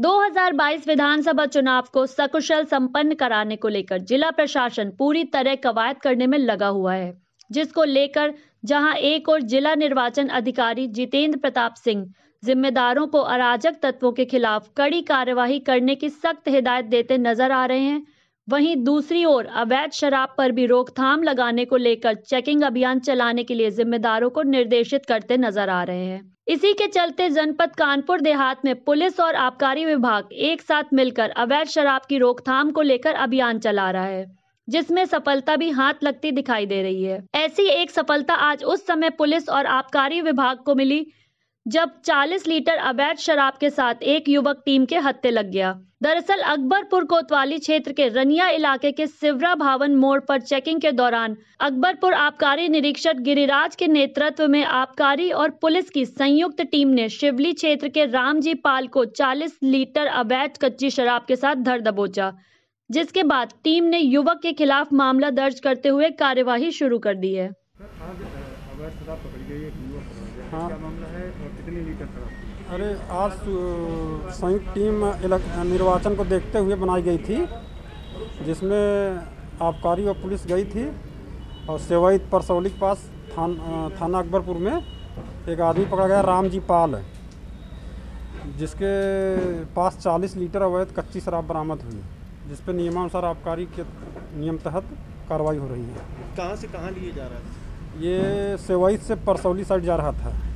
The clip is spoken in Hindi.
2022 विधानसभा चुनाव को सकुशल संपन्न कराने को लेकर जिला प्रशासन पूरी तरह कवायद करने में लगा हुआ है जिसको लेकर जहां एक और जिला निर्वाचन अधिकारी जितेंद्र प्रताप सिंह जिम्मेदारों को अराजक तत्वों के खिलाफ कड़ी कार्यवाही करने की सख्त हिदायत देते नजर आ रहे हैं वहीं दूसरी ओर अवैध शराब पर भी रोकथाम लगाने को लेकर चेकिंग अभियान चलाने के लिए जिम्मेदारों को निर्देशित करते नजर आ रहे हैं इसी के चलते जनपद कानपुर देहात में पुलिस और आबकारी विभाग एक साथ मिलकर अवैध शराब की रोकथाम को लेकर अभियान चला रहा है जिसमें सफलता भी हाथ लगती दिखाई दे रही है ऐसी एक सफलता आज उस समय पुलिस और आबकारी विभाग को मिली जब 40 लीटर अवैध शराब के साथ एक युवक टीम के हत्ते लग गया दरअसल अकबरपुर कोतवाली क्षेत्र के रनिया इलाके के सिवरा भावन मोड़ पर चेकिंग के दौरान अकबरपुर आबकारी निरीक्षक गिरिराज के नेतृत्व में आबकारी और पुलिस की संयुक्त टीम ने शिवली क्षेत्र के रामजी पाल को 40 लीटर अवैध कच्ची शराब के साथ धर दबोचा जिसके बाद टीम ने युवक के खिलाफ मामला दर्ज करते हुए कार्यवाही शुरू कर दी है अवैध शराब पकड़ी गई एक युवक हाँ क्या मामला है और लीटर शराब अरे आज संयुक्त टीम निर्वाचन को देखते हुए बनाई गई थी जिसमें आबकारी और पुलिस गई थी और सेवाई परसौली के पास थान, थाना अकबरपुर में एक आदमी पकड़ा गया रामजी पाल जिसके पास 40 लीटर अवैध कच्ची शराब बरामद हुई जिस पर नियमानुसार आबकारी के नियम तहत कार्रवाई हो रही है कहाँ से कहाँ लिए जा रहा है ये सेवाई से परसौली साइड जा रहा था